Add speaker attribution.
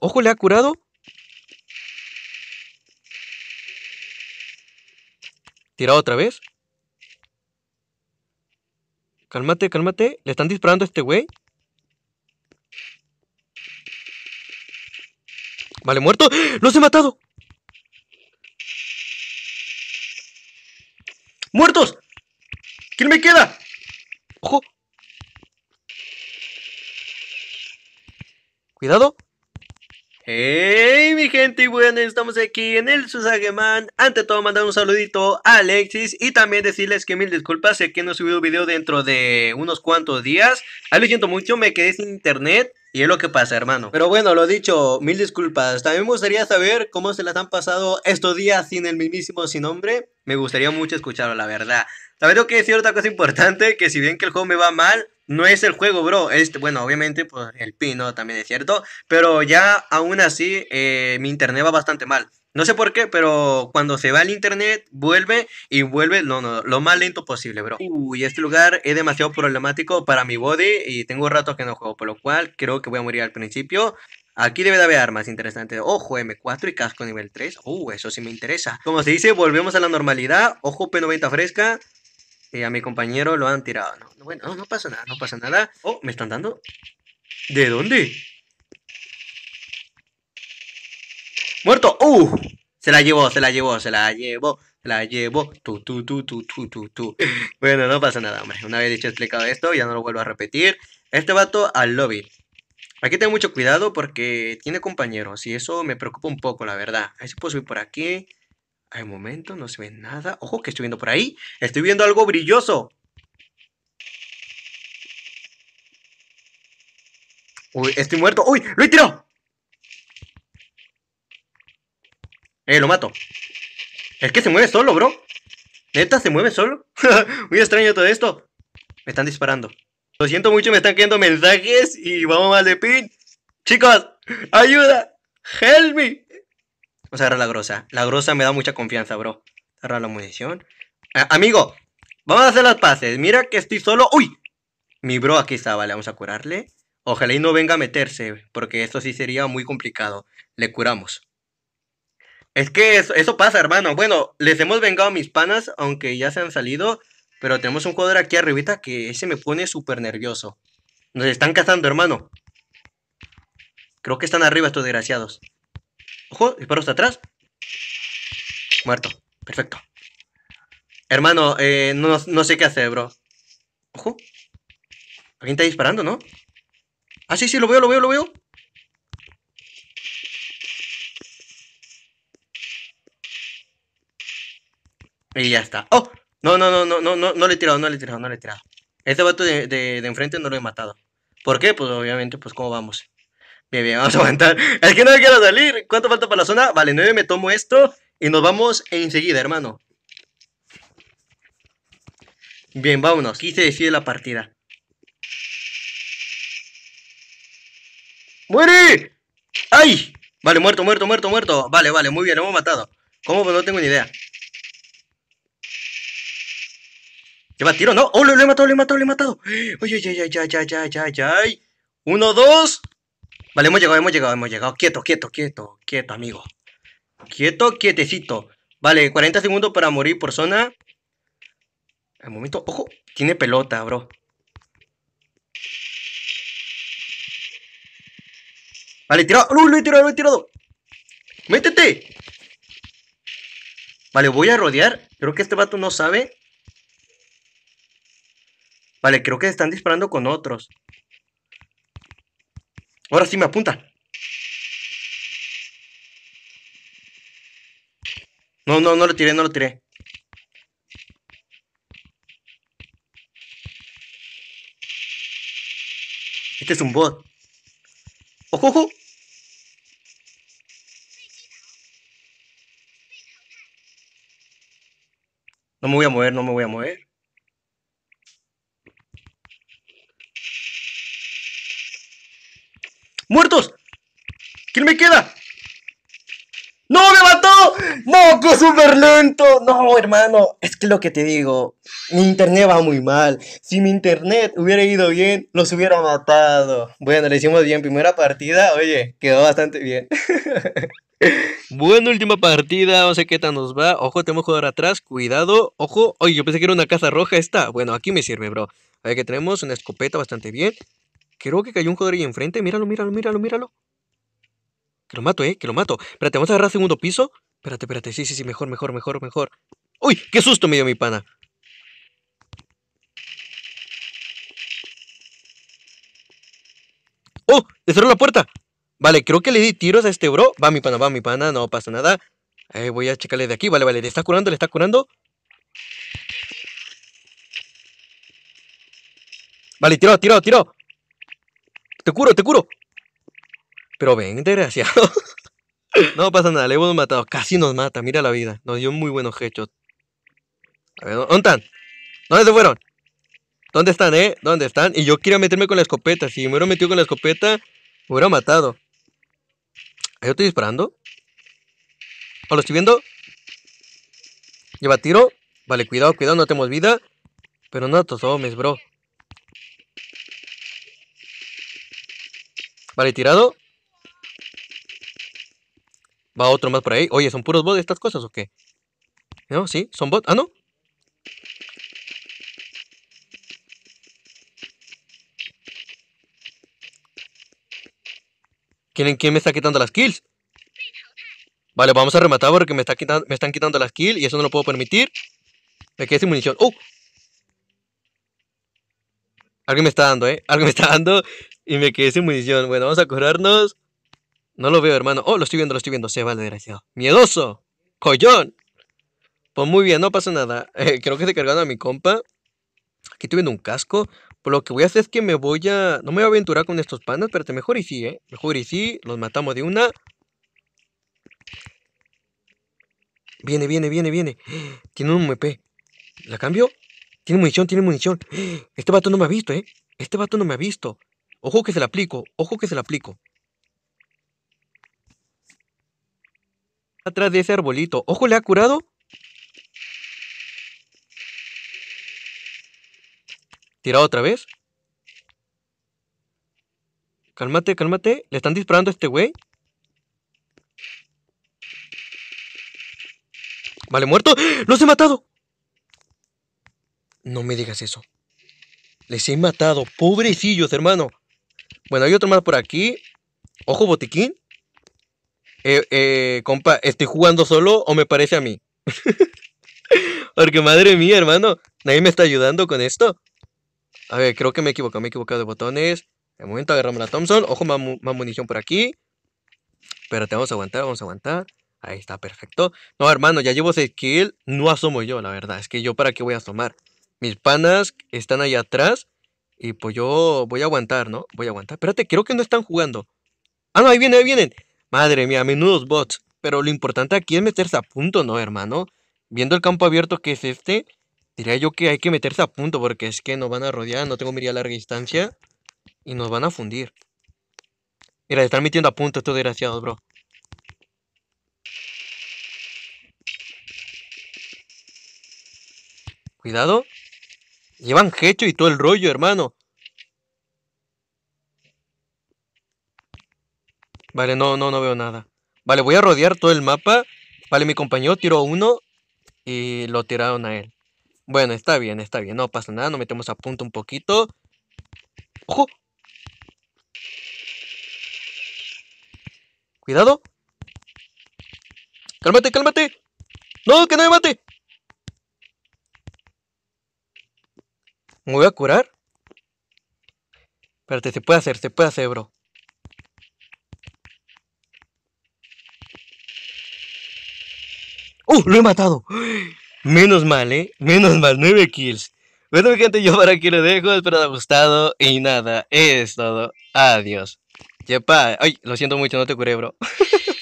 Speaker 1: Ojo, le ha curado. Tirado otra vez. Cálmate, cálmate. Le están disparando a este güey. Vale, muerto. ¡Los ¡Ah! he matado! ¡Muertos! ¿Quién me queda? ¡Ojo! Cuidado. Hey mi gente y bueno, estamos aquí en el Susageman. Ante todo mandar un saludito a Alexis y también decirles que mil disculpas, sé que no he subido video dentro de unos cuantos días. Ah, lo siento mucho, me quedé sin internet y es lo que pasa hermano. Pero bueno, lo dicho, mil disculpas. También me gustaría saber cómo se las han pasado estos días sin el mismísimo sin nombre. Me gustaría mucho escucharlo, la verdad. También que decir otra cosa importante, que si bien que el juego me va mal, no es el juego, bro. Este, bueno, obviamente, pues el pino también es cierto. Pero ya aún así, eh, mi internet va bastante mal. No sé por qué, pero cuando se va el internet, vuelve y vuelve no, no, lo más lento posible, bro. Uy, este lugar es demasiado problemático para mi body y tengo rato que no juego, por lo cual creo que voy a morir al principio. Aquí debe de haber armas interesantes. Ojo, M4 y casco nivel 3. Uh, eso sí me interesa. Como se dice, volvemos a la normalidad. Ojo, P90 fresca. Y eh, a mi compañero lo han tirado. No, bueno, no, pasa nada, no pasa nada. Oh, me están dando. ¿De dónde? ¡Muerto! ¡Uh! Se la llevó, se la llevó, se la llevó, se la llevó. Tú, tú, tú, tú, tú, tú, tú. Bueno, no pasa nada, hombre. Una vez dicho explicado esto, ya no lo vuelvo a repetir. Este vato al lobby. Aquí tengo mucho cuidado porque tiene compañeros y eso me preocupa un poco, la verdad. A ver si puedo subir por aquí. Al momento no se ve nada. Ojo, que estoy viendo por ahí. Estoy viendo algo brilloso. Uy, estoy muerto. ¡Uy! ¡Lo he tirado! Eh, lo mato. Es que se mueve solo, bro. Neta, se mueve solo. Muy extraño todo esto. Me están disparando. Lo siento mucho, me están cayendo mensajes y vamos a de pin. Chicos, ayuda. Help me. Vamos a agarrar la grosa. La grosa me da mucha confianza, bro. Agarra la munición. Ah, amigo, vamos a hacer las paces. Mira que estoy solo. ¡Uy! Mi bro aquí está, vale. Vamos a curarle. Ojalá y no venga a meterse, porque esto sí sería muy complicado. Le curamos. Es que eso, pasa, hermano. Bueno, les hemos vengado a mis panas, aunque ya se han salido. Pero tenemos un jugador aquí arribita que ese me pone súper nervioso. Nos están cazando, hermano. Creo que están arriba estos desgraciados. Ojo, disparo hasta atrás. Muerto. Perfecto. Hermano, eh, no, sé qué hacer, bro. Ojo. Alguien está disparando, ¿no? Ah, sí, sí, lo veo, lo veo, lo veo. Y ya está. ¡Oh! No, no, no, no, no, no, no le he tirado, no le he tirado, no le he tirado. Ese vato de, de enfrente no lo he matado. ¿Por qué? Pues obviamente, pues cómo vamos. Este, bien, vamos a aguantar. Es que no me quiero salir. ¿Cuánto falta para la zona? Vale, 9 me tomo esto y nos vamos enseguida, hermano. Bien, vámonos. Aquí se decide la partida. ¡Muere! ¡Ay! Vale, muerto, muerto, muerto, muerto. Vale, vale, muy bien, hemos matado. ¿Cómo? Pues no tengo ni idea. Lleva tiro, ¿no? ¡Oh, lo, he matado, lo he matado, lo he matado! ¡Ay, ay, ay, ay, ay, ay, ay, ay! ¡Uno, dos! Vale, hemos llegado, hemos llegado, hemos llegado. Quieto, quieto, quieto, quieto, amigo. Quieto, quietecito. Vale, 40 segundos para morir por zona. Al momento, ojo, tiene pelota, bro. Vale, tirado. lo he tirado, lo he tirado! ¡Métete! Vale, voy a rodear. Creo que este vato no sabe. Vale, creo que están disparando con otros. Ahora sí me apunta. No, no, no lo tiré, no lo tiré. Este es un bot. ¡Ojo, ojo! No me voy a mover, no me voy a mover. ¡Muertos! ¿Quién me queda? ¡No, me mató! ¡Moco súper lento! No, hermano, es que lo que te digo, mi internet va muy mal. Si mi internet hubiera ido bien, los hubiera matado. Bueno, le hicimos bien primera partida, oye, quedó bastante bien. bueno, última partida, no sé qué tan nos va. Ojo, tenemos que jugar atrás, cuidado. Ojo, oye, yo pensé que era una casa roja esta. Bueno, aquí me sirve, bro. A ver, que tenemos una escopeta bastante bien. Creo que cayó un jugador ahí enfrente. Míralo, míralo, míralo, míralo. Que lo mato, eh, que lo mato. Espérate, vamos a agarrar segundo piso. Espérate, espérate. Sí, sí, sí, mejor, mejor, mejor, mejor. ¡Uy! ¡Qué susto me dio mi pana! ¡Oh! ¡Le cerró la puerta! Vale, creo que le di tiros a este bro. Va mi pana, va mi pana, no pasa nada. Eh, voy a checarle de aquí. Vale, vale, le está curando, le está curando. Vale, tiro, tiro, tiro te curo, te curo. Pero ven, desgraciado. no pasa nada, le hemos matado. Casi nos mata, mira la vida. Nos dio muy buenos hechos. A ver, ¿dónde están? ¿Dónde se fueron? ¿Dónde están, eh? ¿Dónde están? Y yo quiero meterme con la escopeta. Si me hubiera metido con la escopeta, me hubiera matado. ¿Yo estoy disparando? ¿O lo estoy viendo? Lleva tiro. Vale, cuidado, cuidado, no tenemos vida. Pero no tus hombres, bro. Vale, tirado. Va otro más por ahí. Oye, ¿son puros bots estas cosas o qué? ¿No? ¿Sí? ¿Son bots? Ah, no. ¿Quién, ¿Quién me está quitando las kills? Vale, vamos a rematar porque me, está quitando, me están quitando las kills y eso no lo puedo permitir. Me quedé sin munición. ¡Uh! Alguien me está dando, ¿eh? Alguien me está dando. Y me quedé sin munición. Bueno, vamos a curarnos. No lo veo, hermano. Oh, lo estoy viendo, lo estoy viendo. Se va desgraciado. ¡Miedoso! ¡Collón! Pues muy bien, no pasa nada. Eh, creo que se cargaron a mi compa. Aquí estoy viendo un casco. Por lo que voy a hacer es que me voy a... No me voy a aventurar con estos pandas. te mejor y sí, ¿eh? Mejor y sí. Los matamos de una. Viene, viene, viene, viene. Tiene un MP. ¿La cambio? Tiene munición, tiene munición. Este vato no me ha visto, ¿eh? Este vato no me ha visto. Ojo que se la aplico, ojo que se la aplico. Atrás de ese arbolito, ojo, le ha curado. Tirado otra vez. Cálmate, cálmate. Le están disparando a este güey. Vale, muerto. ¡Los he matado! No me digas eso. Les he matado. Pobrecillos, hermano. Bueno, hay otro más por aquí. Ojo botiquín. Eh, eh, compa, ¿estoy jugando solo o me parece a mí? Porque madre mía, hermano, nadie me está ayudando con esto. A ver, creo que me he equivocado, me he equivocado de botones. De momento agarramos la Thompson. Ojo, más, munición por aquí. Pero vamos a aguantar, vamos a aguantar. Ahí está, perfecto. No, hermano, ya llevo 6 kills. No asomo yo, la verdad. Es que yo para qué voy a asomar. Mis panas están ahí atrás. Y pues yo voy a aguantar, ¿no? Voy a aguantar. Espérate, creo que no están jugando. Ah, no, ahí vienen, ahí vienen. Madre mía, menudos bots. Pero lo importante aquí es meterse a punto, ¿no, hermano? Viendo el campo abierto que es este, diría yo que hay que meterse a punto porque es que nos van a rodear, no tengo mira a larga distancia y nos van a fundir. Mira, están metiendo a punto estos desgraciados, bro. Cuidado. Llevan hecho y todo el rollo, hermano. Vale, no, no, no veo nada. Vale, voy a rodear todo el mapa. Vale, mi compañero tiró uno y lo tiraron a él. Bueno, está bien, está bien. No pasa nada, nos metemos a punto un poquito. ¡Ojo! Cuidado. Cálmate, cálmate. No, que no me mate. ¿Me voy a curar? Espérate, se puede hacer, se puede hacer, bro. ¡Uh! ¡Lo he matado! Menos mal, ¿eh? Menos mal, 9 kills. Bueno, gente, yo para aquí lo dejo. Espero haya gustado. Y nada, es todo. Adiós. Yepa. Ay, lo siento mucho, no te curé, bro.